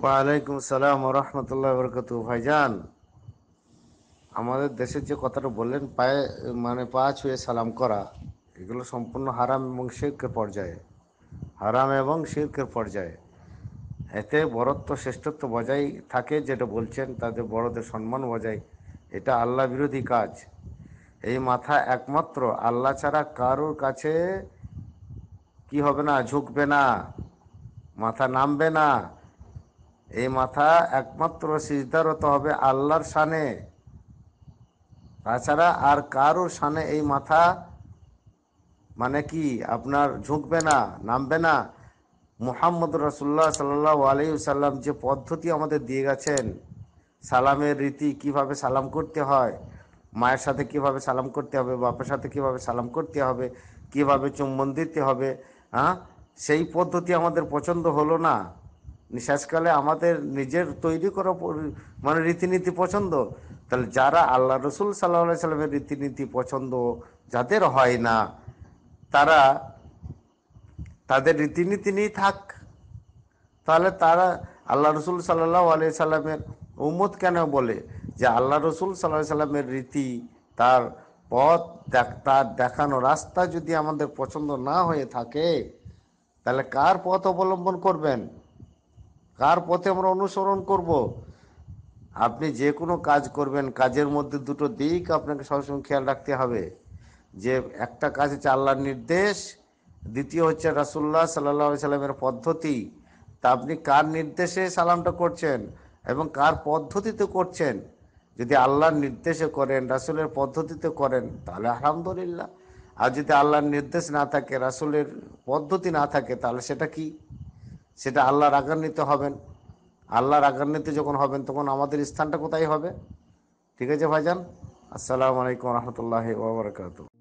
ওয়ালাইকুম সালাম রহমতুল্লাহ বরকত ভাইজান আমাদের দেশের যে কথাটা বললেন পায়ে মানে পা ছুঁয়ে সালাম করা এগুলো সম্পূর্ণ হারাম এবং শিল্পের পর্যায়ে হারাম এবং শিল্পের পর্যায়ে এতে বরত্ব শ্রেষ্ঠত্ব বজায় থাকে যেটা বলছেন তাদের বড়দের সম্মান বজায় এটা আল্লাহ বিরোধী কাজ এই মাথা একমাত্র আল্লাহ ছাড়া কারোর কাছে কি হবে না ঝুঁকবে না মাথা নামবে না এই মাথা একমাত্র সিজদারত হবে আল্লাহর সানে তাছাড়া আর কারো সানে এই মাথা মানে কি আপনার ঝুঁকবে না নামবে না মুহাম্মদ রসুল্লাহ সাল্লাহ আলাইসাল্লাম সাল্লাম যে পদ্ধতি আমাদের দিয়ে গেছেন সালামের রীতি কিভাবে সালাম করতে হয় মায়ের সাথে কিভাবে সালাম করতে হবে বাপের সাথে কিভাবে সালাম করতে হবে কিভাবে চুম্বন দিতে হবে হ্যাঁ সেই পদ্ধতি আমাদের পছন্দ হলো না নিঃশ্বাসকালে আমাদের নিজের তৈরি করা মানে রীতিনীতি পছন্দ তাহলে যারা আল্লাহ রসুল সাল্লাহ সাল্লামের রীতিনীতি পছন্দ যাদের হয় না তারা তাদের রীতিনীতি নিয়েই থাক তাহলে তারা আল্লাহ রসুল সাল্লাহ আলি সাল্লামের উম্মত কেন বলে যে আল্লাহ রসুল সাল্লাহ সাল্লামের রীতি তার পথ দেখ তার দেখানো রাস্তা যদি আমাদের পছন্দ না হয়ে থাকে তাহলে কার পথ অবলম্বন করবেন কার পথে আমরা অনুসরণ করব। আপনি যে কোনো কাজ করবেন কাজের মধ্যে দুটো দিক আপনাকে সবসময় খেয়াল রাখতে হবে যে একটা কাজ হচ্ছে আল্লাহর নির্দেশ দ্বিতীয় হচ্ছে রাসুল্লাহ সাল্লা সাল্লামের পদ্ধতি তা আপনি কার নির্দেশে সালামটা করছেন এবং কার পদ্ধতিতে করছেন যদি আল্লাহর নির্দেশে করেন রাসুলের পদ্ধতিতে করেন তাহলে আলহামদুলিল্লাহ আর যদি আল্লাহর নির্দেশ না থাকে রাসুলের পদ্ধতি না থাকে তাহলে সেটা কি সেটা আল্লাহ রাগান্বিত হবেন আল্লাহ রাগান্বিত যখন হবেন তখন আমাদের স্থানটা কোথায় হবে ঠিক আছে ভাইজান আসসালামু আলাইকুম রহমতুল্লাহ ওবরাকাতু